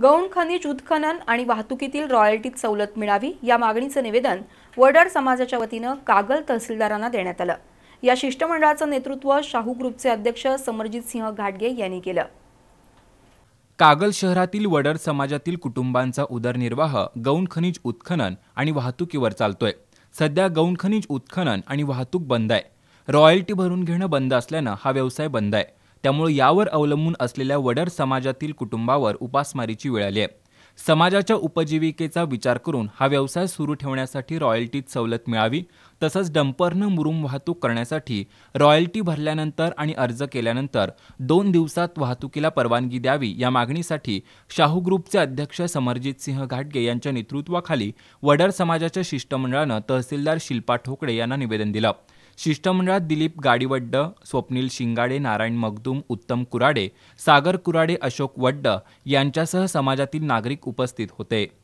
गौण खनिज उत्खनन आणि वाहतुकीतील रॉयल्टीत सवलत मिळावी या मागणीचं निवेदन वडर समाजाच्या वतीनं कागल तहसीलदारांना देण्यात आलं या शिष्टमंडळाचं नेतृत्व शाहू ग्रुपचे अध्यक्ष समरजित सिंह घाटगे यांनी केलं कागल शहरातील वडर समाजातील कुटुंबांचा उदरनिर्वाह गौण खनिज उत्खनन आणि वाहतुकीवर चालतोय सध्या गौण खनिज उत्खनन आणि वाहतूक बंद आहे रॉयल्टी भरून घेणं बंद असल्यानं हा व्यवसाय बंद आहे त्यामुळे यावर अवलंबून असलेल्या वडर समाजातील कुटुंबावर उपासमारीची वेळ आली आहे समाजाच्या उपजीविकेचा विचार करून हा व्यवसाय सुरू ठेवण्यासाठी रॉयल्टीत सवलत मिळावी तसंच डंपरनं मुरुम वाहतूक करण्यासाठी रॉयल्टी भरल्यानंतर आणि अर्ज केल्यानंतर दोन दिवसात वाहतुकीला परवानगी द्यावी या मागणीसाठी शाहू ग्रुपचे अध्यक्ष समरजित सिंह घाटगे यांच्या नेतृत्वाखाली वडर समाजाच्या शिष्टमंडळानं तहसीलदार शिल्पा ठोकडे यांना निवेदन दिलं शिष्टमंडळात दिलीप गाडीवड्ड स्वप्नील शिंगाडे नारायण मगदूम उत्तम कुराडे सागर कुराडे अशोक वड्ड यांच्यासह समाजातील नागरिक उपस्थित होते